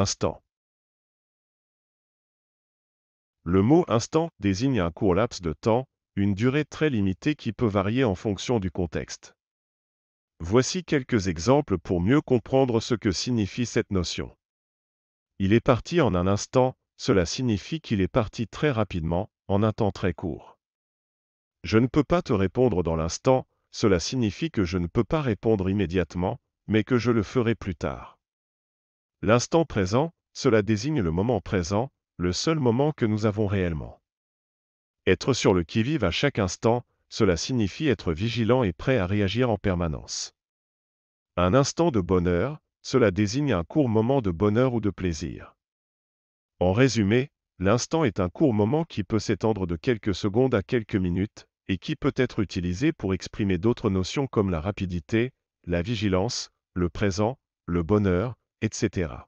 Instant. Le mot instant désigne un court laps de temps, une durée très limitée qui peut varier en fonction du contexte. Voici quelques exemples pour mieux comprendre ce que signifie cette notion. Il est parti en un instant, cela signifie qu'il est parti très rapidement, en un temps très court. Je ne peux pas te répondre dans l'instant, cela signifie que je ne peux pas répondre immédiatement, mais que je le ferai plus tard. L'instant présent, cela désigne le moment présent, le seul moment que nous avons réellement. Être sur le qui-vive à chaque instant, cela signifie être vigilant et prêt à réagir en permanence. Un instant de bonheur, cela désigne un court moment de bonheur ou de plaisir. En résumé, l'instant est un court moment qui peut s'étendre de quelques secondes à quelques minutes, et qui peut être utilisé pour exprimer d'autres notions comme la rapidité, la vigilance, le présent, le bonheur, etc.